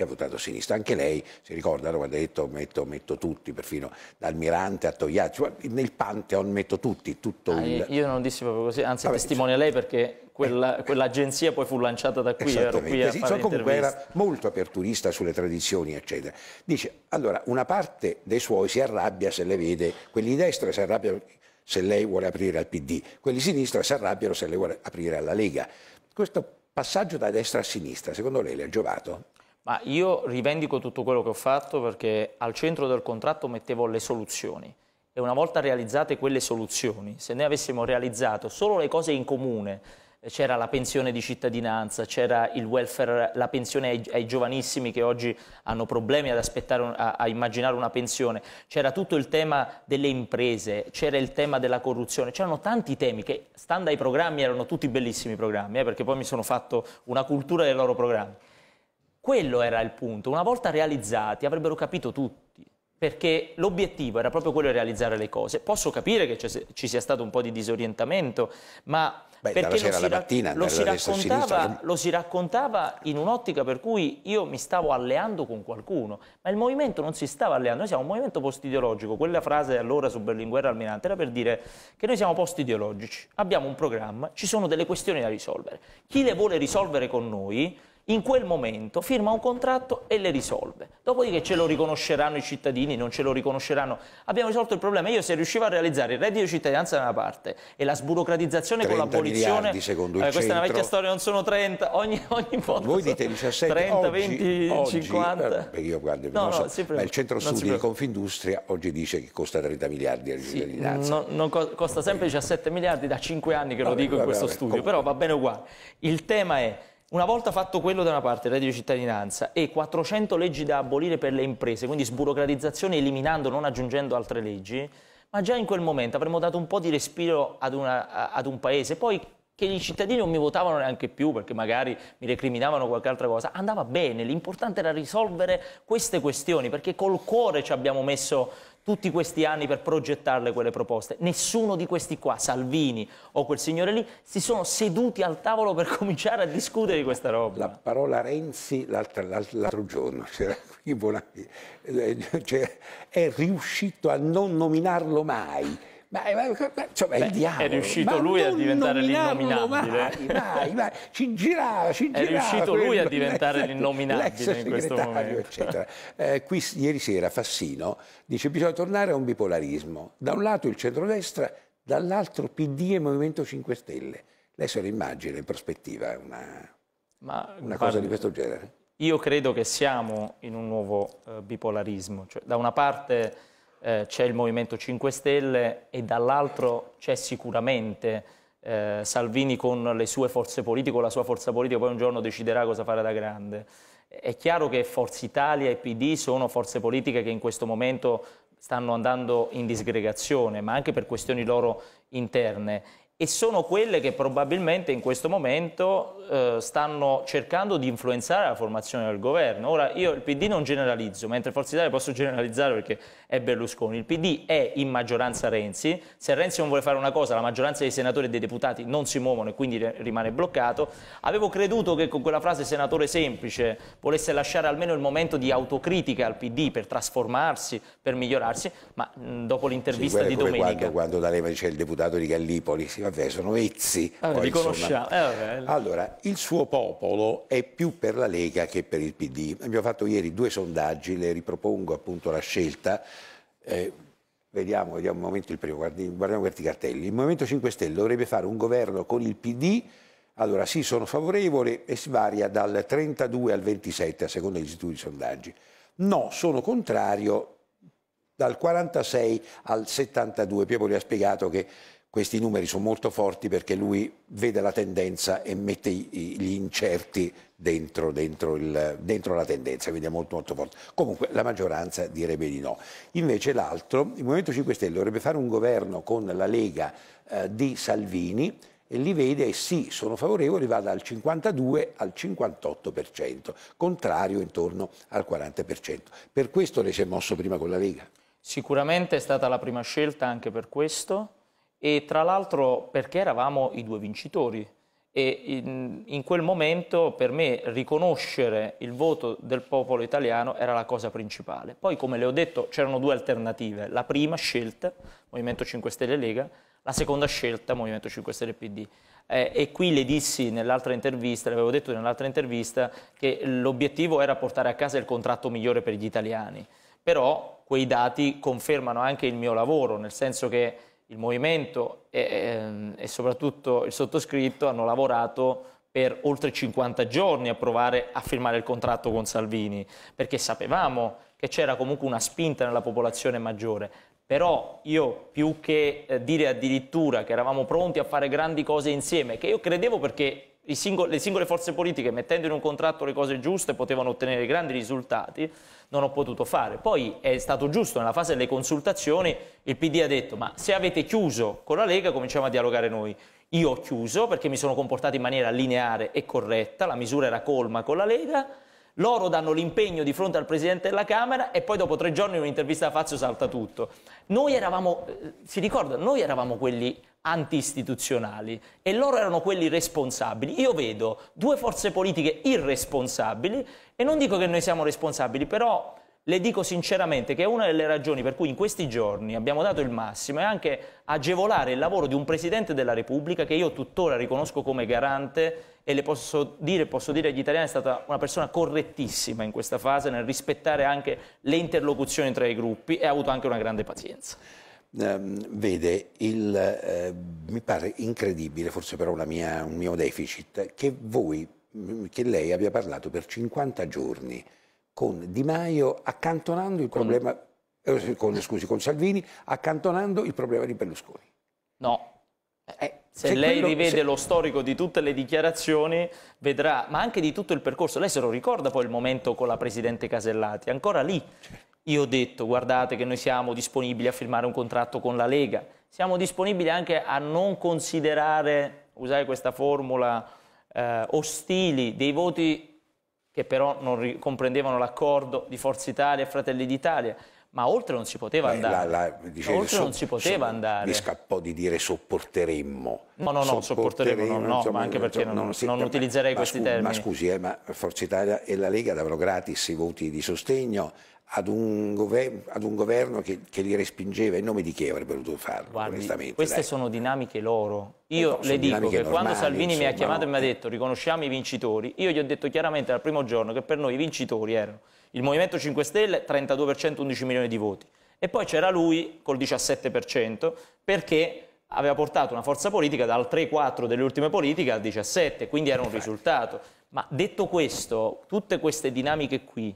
A: ha votato a sinistra. Anche lei si ricorda, Roma ha detto metto, metto, tutti, perfino Almirante a Togliaccio, nel Pantheon metto tutti, tutto ah, il...
B: Io non dissi proprio così, anzi Vabbè, testimonia lei perché quella, eh. quell'agenzia poi fu lanciata da qui, ero qui a sì, fare comunque era
A: molto aperturista sulle tradizioni, eccetera. Dice, allora, una parte dei suoi si arrabbia se le vede, quelli di destra si arrabbiano se lei vuole aprire al PD, quelli di sinistra si arrabbiano se lei vuole aprire alla Lega. Questo passaggio da destra a sinistra, secondo lei le ha giovato?
B: Ma io rivendico tutto quello che ho fatto perché al centro del contratto mettevo le soluzioni e una volta realizzate quelle soluzioni, se noi avessimo realizzato solo le cose in comune c'era la pensione di cittadinanza, c'era il welfare, la pensione ai, ai, giovanissimi che oggi hanno problemi ad aspettare, un, a, a, immaginare una pensione, c'era tutto il tema delle imprese, c'era il tema della corruzione, c'erano tanti temi che, stando ai programmi, erano tutti bellissimi programmi, eh, perché poi mi sono fatto una cultura dei loro programmi. Quello era il punto, una volta realizzati avrebbero capito tutti perché l'obiettivo era proprio quello di realizzare le cose. Posso capire che ci sia stato un po' di disorientamento, ma Beh, perché lo si, mattina, lo, si sinistra... lo si raccontava in un'ottica per cui io mi stavo alleando con qualcuno, ma il movimento non si stava alleando, noi siamo un movimento post-ideologico, quella frase allora su Berlinguer e Almirante era per dire che noi siamo post-ideologici, abbiamo un programma, ci sono delle questioni da risolvere, chi le vuole risolvere con noi in quel momento firma un contratto e le risolve. Dopodiché ce lo riconosceranno i cittadini, non ce lo riconosceranno. Abbiamo risolto il problema. Io se riuscivo a realizzare il reddito di cittadinanza da una parte e la sburocratizzazione con l'abolizione... secondo Eh, questa è una vecchia storia, non sono 30, ogni, ogni volta... Voi dite 17, 30, oggi, 20, oggi, 50...
A: Eh, io guardo, no, no, so, ma il centro studi di Confindustria oggi dice che costa 30 miliardi la sì, cittadinanza.
B: non co costa sempre 17 miliardi da 5 anni che vabbè, lo dico vabbè, in questo vabbè, studio, comunque. però va bene uguale. Il tema è una volta fatto quello da una parte, il reddito di cittadinanza, e 400 leggi da abolire per le imprese, quindi sburocratizzazione eliminando, non aggiungendo altre leggi, ma già in quel momento avremmo dato un po' di respiro ad, una, ad un paese. Poi che i cittadini non mi votavano neanche più perché magari mi recriminavano qualche altra cosa, andava bene, l'importante era risolvere queste questioni perché col cuore ci abbiamo messo tutti questi anni per progettarle quelle proposte. Nessuno di questi qua, Salvini o quel signore lì, si sono seduti al tavolo per cominciare a discutere di questa roba. La parola
A: Renzi l'altro giorno, c'era qui Bonanni, eh, cioè, è riuscito a non nominarlo mai
D: eh, ma, ma, insomma, Beh, è il diavolo. È riuscito
A: ma lui a diventare l'innominabile. Mai, mai, ci girava, ci girava. È riuscito quello, lui a diventare l'innominabile in questo momento. Eccetera. Eh, qui ieri sera Fassino dice bisogna tornare a un bipolarismo. Da un lato il centrodestra, dall'altro PD e Movimento 5 Stelle. Lei se lo in prospettiva una,
B: ma, una cosa parli, di questo genere? Io credo che siamo in un nuovo eh, bipolarismo. Cioè, da una parte eh, c'è il Movimento 5 Stelle e dall'altro c'è sicuramente eh, Salvini con le sue forze politiche, con la sua forza politica, poi un giorno deciderà cosa fare da grande. È chiaro che Forza Italia e PD sono forze politiche che in questo momento stanno andando in disgregazione, ma anche per questioni loro interne. E sono quelle che probabilmente in questo momento eh, stanno cercando di influenzare la formazione del governo. Ora, io il PD non generalizzo, mentre Forza Italia posso generalizzare perché è Berlusconi. Il PD è in maggioranza Renzi, se Renzi non vuole fare una cosa la maggioranza dei senatori e dei deputati non si muovono e quindi rimane bloccato. Avevo creduto che con quella frase senatore semplice volesse lasciare almeno il momento di autocritica al PD per trasformarsi, per migliorarsi, ma mh, dopo l'intervista sì, di domenica... Quando,
A: quando D'Alema dice il deputato di Gallipoli, sì, vabbè, sono Ezzi. Vabbè, ah, li conosciamo. Eh,
D: allora,
B: il suo popolo è più
A: per la Lega che per il PD. Abbiamo fatto ieri due sondaggi, le ripropongo appunto la scelta eh, vediamo, vediamo un momento il primo, guardiamo, guardiamo questi cartelli. Il Movimento 5 Stelle dovrebbe fare un governo con il PD, allora sì, sono favorevole e si varia dal 32 al 27 a seconda degli istituti di sondaggi. No, sono contrario dal 46 al 72. Piepoli ha spiegato che questi numeri sono molto forti perché lui vede la tendenza e mette gli incerti dentro, dentro, il, dentro la tendenza, quindi è molto molto forte. Comunque la maggioranza direbbe di no. Invece l'altro, il Movimento 5 Stelle dovrebbe fare un governo con la Lega eh, di Salvini e li vede e sì, sono favorevoli, va dal 52 al 58%, contrario intorno al 40%. Per questo lei si è mosso prima con la Lega?
B: Sicuramente è stata la prima scelta anche per questo e tra l'altro perché eravamo i due vincitori e in, in, quel momento per me riconoscere il voto del popolo italiano era la cosa principale. Poi come le ho detto c'erano due alternative, la prima scelta Movimento 5 Stelle Lega, la seconda scelta Movimento 5 Stelle PD. Eh, e qui le dissi nell'altra intervista, l'avevo detto nell'altra intervista, che l'obiettivo era portare a casa il contratto migliore per gli italiani. Però quei dati confermano anche il mio lavoro, nel senso che il movimento e, ehm, e soprattutto il sottoscritto hanno lavorato per oltre 50 giorni a provare a firmare il contratto con Salvini, perché sapevamo che c'era comunque una spinta nella popolazione maggiore. Però io più che eh, dire addirittura che eravamo pronti a fare grandi cose insieme, che io credevo perché singoli, le singole forze politiche mettendo in un contratto le cose giuste potevano ottenere grandi risultati, non ho potuto fare. Poi è stato giusto, nella fase delle consultazioni il PD ha detto ma se avete chiuso con la Lega cominciamo a dialogare noi. Io ho chiuso perché mi sono comportato in maniera lineare e corretta, la misura era colma con la Lega, loro danno l'impegno di fronte al Presidente della Camera e poi dopo tre giorni in un'intervista a Fazio salta tutto. Noi eravamo, eh, si ricorda, noi eravamo quelli anti-istituzionali e loro erano quelli responsabili. Io vedo due forze politiche irresponsabili e non dico che noi siamo responsabili, però le dico sinceramente che una delle ragioni per cui in questi giorni abbiamo dato il massimo è anche agevolare il lavoro di un Presidente della Repubblica che io tuttora riconosco come garante e le posso dire, posso dire agli italiani è stata una persona correttissima in questa fase nel rispettare anche le interlocuzioni tra i gruppi e ha avuto anche una grande pazienza.
A: Um, vede, il, eh, mi pare incredibile, forse però mia, un mio deficit, che voi, che lei abbia parlato per 50 giorni con Di Maio accantonando il problema, Eh, con, scusi, con Salvini accantonando il problema di Berlusconi.
B: No. Eh, se, se lei quello, rivede se... lo storico di tutte le dichiarazioni, vedrà, ma anche di tutto il percorso, lei se lo ricorda poi il momento con la Presidente Casellati, ancora lì. Certo. Io ho detto, guardate che noi siamo disponibili a firmare un contratto con la Lega, siamo disponibili anche a non considerare, usare questa formula, eh, ostili dei voti che però non comprendevano l'accordo di Forza Italia e Fratelli d'Italia. Ma oltre non si poteva eh, andare. La, la, dicevo, oltre so, non si poteva so, andare. Mi scappò
A: di dire sopporteremmo.
B: No, no, no, sopporteremmo, no, no insomma, ma anche perché non, non, non utilizzerei ma, questi ma termini. Ma scusi,
A: eh, ma Forza Italia e la Lega davano gratis i voti di sostegno ad un, gover- ad un, governo che, che, li respingeva in nome di chi avrebbero dovuto farlo
B: Guardi, queste dai. sono dinamiche loro io no, le dico che normali, quando Salvini insomma, mi ha chiamato no. e mi ha detto riconosciamo i vincitori io gli ho detto chiaramente dal primo giorno che per noi i vincitori erano il Movimento 5 Stelle 32% 11 milioni di voti e poi c'era lui col 17% perché aveva portato una forza politica dal 3-4 delle ultime politiche al 17 quindi era un risultato ma detto questo tutte queste dinamiche qui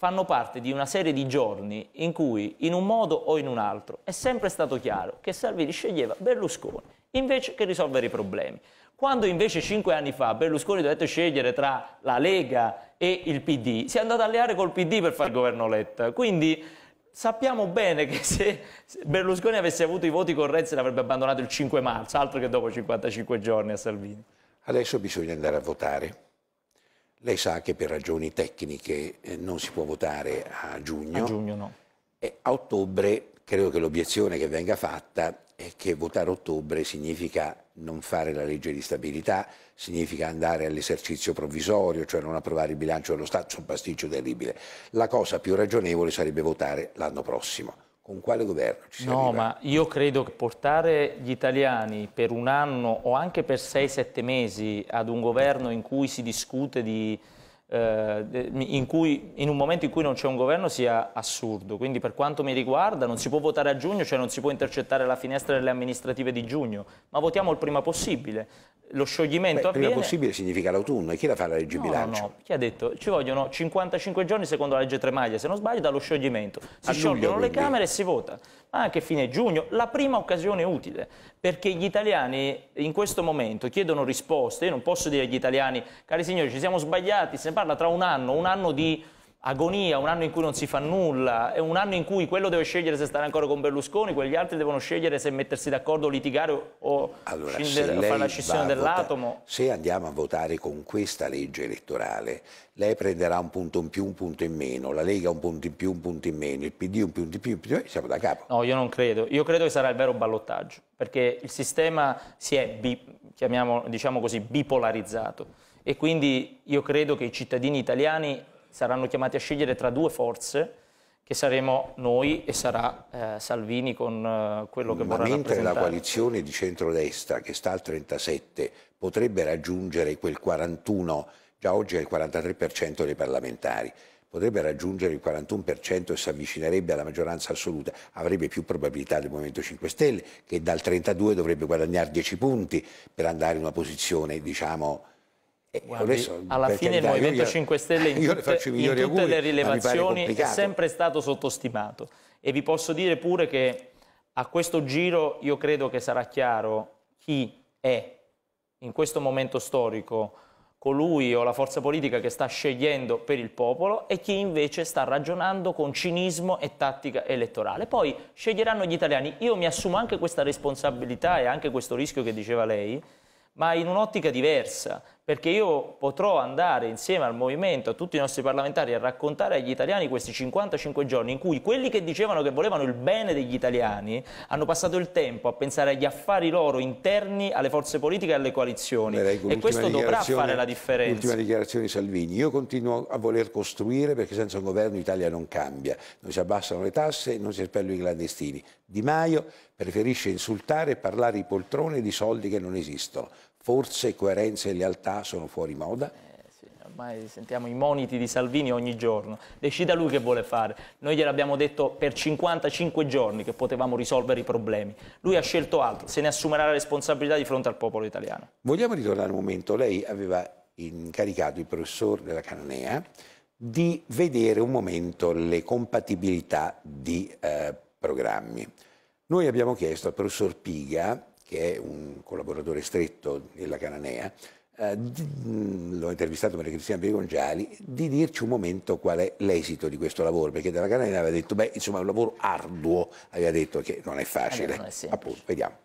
B: fanno parte di una serie di giorni in cui, in un modo o in un altro, è sempre stato chiaro che Salvini sceglieva Berlusconi invece che risolvere i problemi. Quando invece cinque anni fa Berlusconi dovette scegliere tra la Lega e il PD, si è andato a alleare col PD per fare il governo Letta. Quindi sappiamo bene che se Berlusconi avesse avuto i voti con Renzi l'avrebbe abbandonato il 5 marzo, altro che dopo 55 giorni a Salvini. Adesso bisogna andare a votare. Lei sa
A: che per ragioni tecniche eh, non si può votare a giugno. A giugno no. E a ottobre credo che l'obiezione che venga fatta è che votare a ottobre significa non fare la legge di stabilità, significa andare all'esercizio provvisorio, cioè non approvare il bilancio dello Stato, è un pasticcio terribile. La cosa più ragionevole sarebbe votare l'anno prossimo con quale governo
B: ci si No, arriva? ma io credo che portare gli italiani per un anno o anche per 6-7 mesi ad un governo in cui si discute di eh, in, cui, in, un momento in cui non c'è un governo sia assurdo. Quindi per quanto mi riguarda non si può votare a giugno, cioè non si può intercettare la finestra delle amministrative di giugno, ma votiamo il prima possibile. Lo scioglimento Beh, avviene... possibile
A: significa l'autunno, e chi la fa la legge no, bilancio? No,
B: no, chi ha detto? Ci vogliono 55 giorni secondo la legge Tremaglia, se non sbaglio, dallo scioglimento. Si a sciolgono luglio, le quindi. Camere e si vota anche fine giugno, la prima occasione utile, perché gli italiani in questo momento chiedono risposte, io non posso dire agli italiani, cari signori ci siamo sbagliati, se ne parla tra un anno, un anno di agonia, un anno in cui non si fa nulla, è un anno in cui quello deve scegliere se stare ancora con Berlusconi, quegli altri devono scegliere se mettersi d'accordo, litigare o allora, scindere, fare la scissione dell'atomo.
A: Se andiamo a votare con questa legge elettorale, lei prenderà un punto in più, un punto in meno, la Lega un punto in più, un punto in meno, il PD un punto in più, un punto in più, siamo da capo.
B: No, io non credo. Io credo che sarà il vero ballottaggio, perché il sistema si è, diciamo così, bipolarizzato e quindi io credo che i cittadini italiani saranno chiamati a scegliere tra due forze che saremo noi e sarà eh, Salvini con eh, quello che Ma vorrà mentre la
A: coalizione di centrodestra che sta al 37 potrebbe raggiungere quel 41, già oggi è il 43% dei parlamentari, potrebbe raggiungere il 41% e si avvicinerebbe alla maggioranza assoluta, avrebbe più probabilità del Movimento 5 Stelle che dal 32 dovrebbe guadagnare 10 punti per andare in una posizione diciamo,
B: eh, Guardi, adesso, alla fine carità, il Movimento io, 5 Stelle in tutte, in tutte auguri, le rilevazioni è sempre stato sottostimato e vi posso dire pure che a questo giro io credo che sarà chiaro chi è in questo momento storico colui o la forza politica che sta scegliendo per il popolo e chi invece sta ragionando con cinismo e tattica elettorale. Poi sceglieranno gli italiani. Io mi assumo anche questa responsabilità e anche questo rischio che diceva lei, ma in un'ottica diversa perché io potrò andare insieme al movimento, a tutti i nostri parlamentari, a raccontare agli italiani questi 55 giorni in cui quelli che dicevano che volevano il bene degli italiani hanno passato il tempo a pensare agli affari loro interni alle forze politiche e alle coalizioni. Beh, e questo dovrà fare la differenza. Ultima
A: dichiarazione di Salvini. Io continuo a voler costruire perché senza un governo l'Italia non cambia. Non si abbassano le tasse, non si espellono i clandestini. Di Maio preferisce insultare e parlare di poltrone e di soldi che non esistono forse coerenza e lealtà sono fuori moda? Eh,
B: ormai sentiamo i moniti di Salvini ogni giorno. Decida lui che vuole fare. Noi gliel'abbiamo detto per 55 giorni che potevamo risolvere i problemi. Lui ha scelto altro, se ne assumerà la responsabilità di fronte al popolo italiano.
A: Vogliamo ritornare un momento. Lei aveva incaricato il professor della Cananea di vedere un momento le compatibilità di eh, programmi. Noi abbiamo chiesto al professor Piga che è un collaboratore stretto della Cananea, eh, mm, l'ho intervistato Maria Cristina Perigongiali, di dirci un momento qual è l'esito di questo lavoro, perché della Cananea aveva detto, beh, insomma è un lavoro arduo, aveva detto che non è facile. Eh, non è Appunto, vediamo.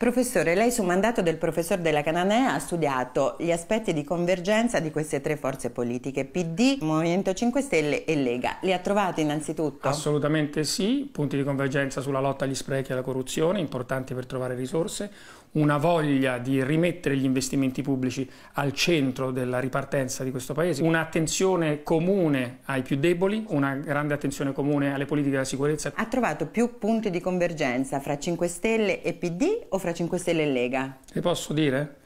D: Professore, lei su mandato del professor della Cananea ha studiato gli aspetti di convergenza di queste tre forze politiche, PD, Movimento 5 Stelle e Lega. Li ha trovati innanzitutto? Assolutamente sì, punti di convergenza sulla lotta agli sprechi e alla corruzione, importanti per trovare risorse, una voglia di rimettere gli investimenti pubblici al centro della ripartenza di questo Paese, un'attenzione comune ai più deboli, una grande attenzione comune alle politiche della sicurezza. Ha trovato più punti di convergenza fra 5 Stelle e PD o fra 5 Stelle e Lega? Le posso dire?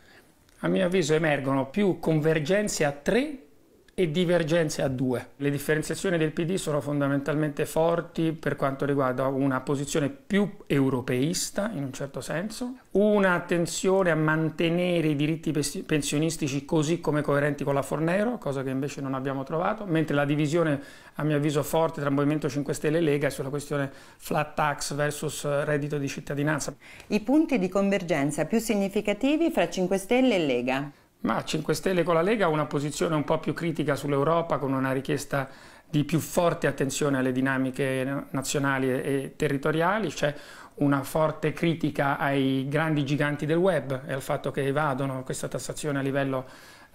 D: A mio avviso emergono più convergenze a tre e divergenze a due. Le differenziazioni del PD sono fondamentalmente forti per quanto riguarda una posizione più europeista, in un certo senso, un'attenzione a mantenere i diritti pensionistici così come coerenti con la Fornero, cosa che invece non abbiamo trovato, mentre la divisione, a mio avviso, forte tra Movimento 5 Stelle e Lega è sulla questione flat tax versus reddito di cittadinanza. I punti di convergenza più significativi fra 5 Stelle e Lega. Ma 5 Stelle con la Lega ha una posizione un po' più critica sull'Europa, con una richiesta di più forte attenzione alle dinamiche nazionali e territoriali, c'è una forte critica ai grandi giganti del web e al fatto che evadono questa tassazione a livello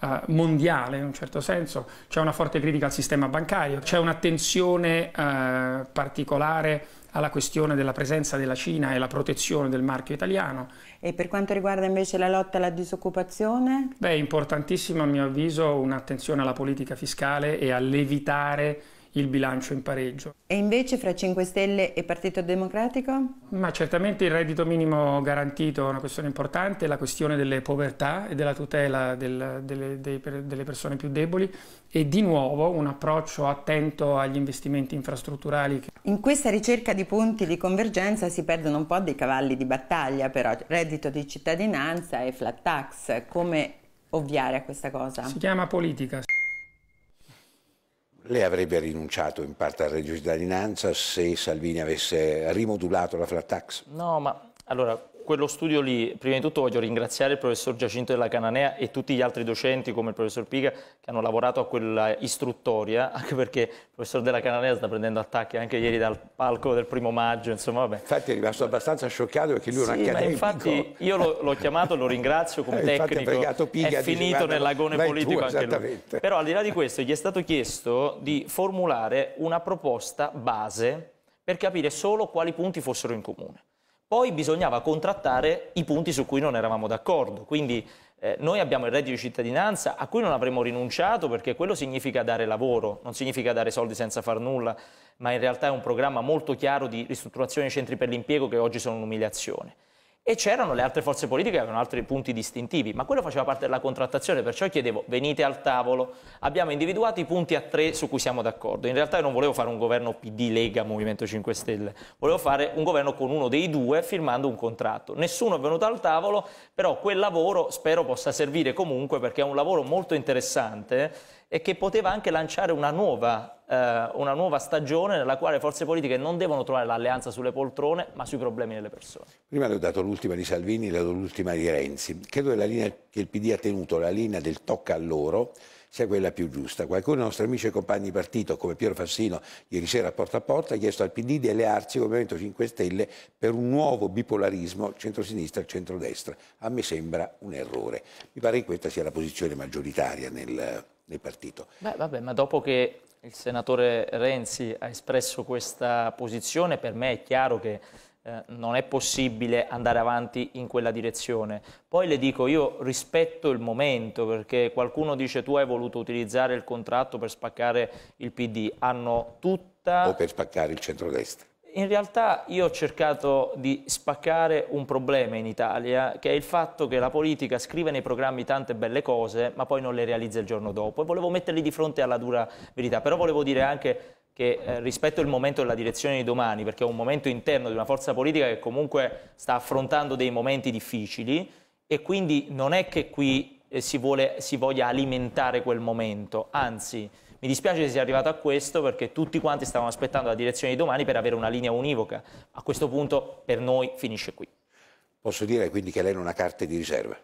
D: eh, mondiale in un certo senso, c'è una forte critica al sistema bancario, c'è un'attenzione eh, particolare alla questione della presenza della Cina e la protezione del marchio italiano. E per quanto riguarda invece la lotta alla disoccupazione? Beh, importantissima a mio avviso un'attenzione alla politica fiscale e all'evitare il bilancio in pareggio. E invece fra 5 Stelle e Partito Democratico? Ma certamente il reddito minimo garantito è una questione importante, la questione delle povertà e della tutela del, delle, dei, delle persone più deboli e di nuovo un approccio attento agli investimenti infrastrutturali. In questa ricerca di punti di convergenza si perdono un po' dei cavalli di battaglia però, reddito di cittadinanza e flat tax, come ovviare a questa cosa? Si chiama politica.
A: Lei avrebbe rinunciato in parte al reddito di cittadinanza se Salvini avesse rimodulato la flat tax?
D: No, ma allora quello
B: studio lì, prima di tutto voglio ringraziare il professor Giacinto della Cananea e tutti gli altri docenti come il professor Piga che hanno lavorato a quella istruttoria, anche perché il professor della Cananea sta prendendo attacchi anche ieri dal palco del primo maggio, insomma vabbè. Infatti è rimasto abbastanza scioccato perché lui sì, è un accademico. infatti io l'ho chiamato, lo ringrazio come tecnico, è, Pica, è finito nell'agone politico tu, anche lui. Però al di là di questo gli è stato chiesto di formulare una proposta base per capire solo quali punti fossero in comune poi bisognava contrattare i punti su cui non eravamo d'accordo. Quindi eh, noi abbiamo il reddito di cittadinanza a cui non avremmo rinunciato perché quello significa dare lavoro, non significa dare soldi senza far nulla, ma in realtà è un programma molto chiaro di ristrutturazione dei centri per l'impiego che oggi sono un'umiliazione. E c'erano le altre forze politiche che avevano altri punti distintivi, ma quello faceva parte della contrattazione, perciò chiedevo venite al tavolo, abbiamo individuato i punti a tre su cui siamo d'accordo. In realtà io non volevo fare un governo PD Lega Movimento 5 Stelle, volevo fare un governo con uno dei due firmando un contratto. Nessuno è venuto al tavolo, però quel lavoro spero possa servire comunque perché è un lavoro molto interessante e che poteva anche lanciare una nuova, eh, una nuova stagione nella quale forze politiche non devono trovare l'alleanza sulle poltrone ma sui problemi delle persone.
A: Prima le ho dato l'ultima di Salvini, le ho dato l'ultima di Renzi. Credo che la linea che il PD ha tenuto, la linea del tocca a loro, sia quella più giusta. Qualcuno dei nostri amici e compagni di partito, come Piero Fassino, ieri sera a porta a porta, ha chiesto al PD di allearsi con il Movimento 5 Stelle per un nuovo bipolarismo centrosinistra e centrodestra. A me sembra un errore. Mi pare che questa sia la posizione maggioritaria nel, di partito.
B: Beh, vabbè, ma dopo che il senatore Renzi ha espresso questa posizione, per me è chiaro che eh, non è possibile andare avanti in quella direzione. Poi le dico, io rispetto il momento, perché qualcuno dice tu hai voluto utilizzare il contratto per spaccare il PD, hanno tutta... O per
A: spaccare il centrodestra.
B: In realtà io ho cercato di spaccare un problema in Italia, che è il fatto che la politica scrive nei programmi tante belle cose, ma poi non le realizza il giorno dopo. E volevo metterli di fronte alla dura verità, però volevo dire anche che eh, rispetto al momento della direzione di domani, perché è un momento interno di una forza politica che comunque sta affrontando dei momenti difficili e quindi non è che qui eh, si, vuole, si voglia alimentare quel momento, anzi... Mi dispiace che sia arrivato a questo perché tutti quanti stavano aspettando la direzione di domani per avere una linea univoca. A questo punto per noi finisce qui. Posso
A: dire quindi che lei non ha carte di riserva?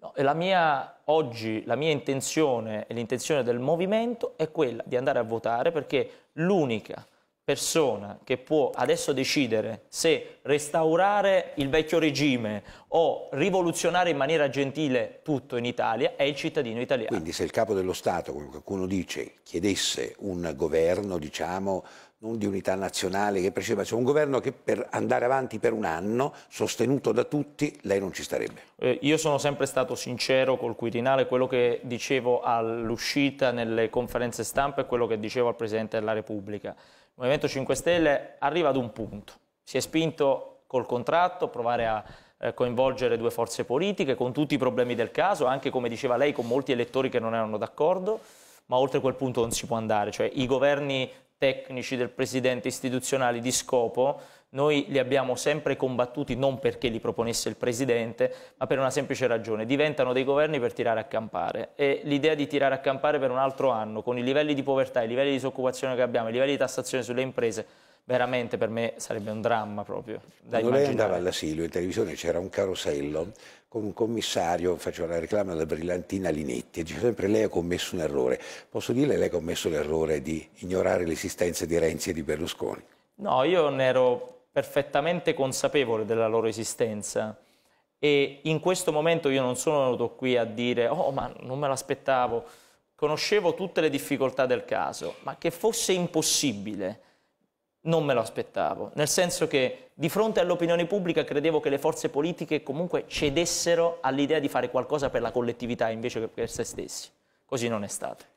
B: No, la mia, oggi la mia intenzione e l'intenzione del movimento è quella di andare a votare perché l'unica persona che può adesso decidere se restaurare il vecchio regime o rivoluzionare in maniera gentile tutto in Italia è il cittadino italiano. Quindi se il
A: capo dello Stato, come qualcuno dice, chiedesse un governo, diciamo, non di unità nazionale che precedeva, cioè un governo che per andare avanti per un anno, sostenuto da tutti, lei non ci starebbe.
B: Eh, io sono sempre stato sincero col Quirinale, quello che dicevo all'uscita nelle conferenze stampa e quello che dicevo al Presidente della Repubblica il Movimento 5 Stelle arriva ad un punto. Si è spinto col contratto, provare a eh, coinvolgere due forze politiche con tutti i problemi del caso, anche come diceva lei con molti elettori che non erano d'accordo, ma oltre quel punto non si può andare, cioè i governi tecnici del presidente istituzionali di scopo noi li abbiamo sempre combattuti non perché li proponesse il Presidente, ma per una semplice ragione. Diventano dei governi per tirare a campare e l'idea di tirare a campare per un altro anno, con i livelli di povertà, i livelli di disoccupazione che abbiamo, i livelli di tassazione sulle imprese, veramente per me sarebbe un dramma proprio da Quando immaginare. lei andava
A: all'asilo in televisione c'era un carosello con un commissario, faceva la reclama della brillantina Linetti e diceva sempre lei ha commesso un errore. Posso dire lei ha commesso l'errore di ignorare l'esistenza di Renzi e di Berlusconi?
B: No, io ne ero perfettamente consapevole della loro esistenza e in questo momento io non sono venuto qui a dire oh ma non me l'aspettavo, conoscevo tutte le difficoltà del caso, ma che fosse impossibile non me lo aspettavo, nel senso che di fronte all'opinione pubblica credevo che le forze politiche comunque cedessero all'idea di fare qualcosa per la collettività invece che per se stessi. Così non è stato.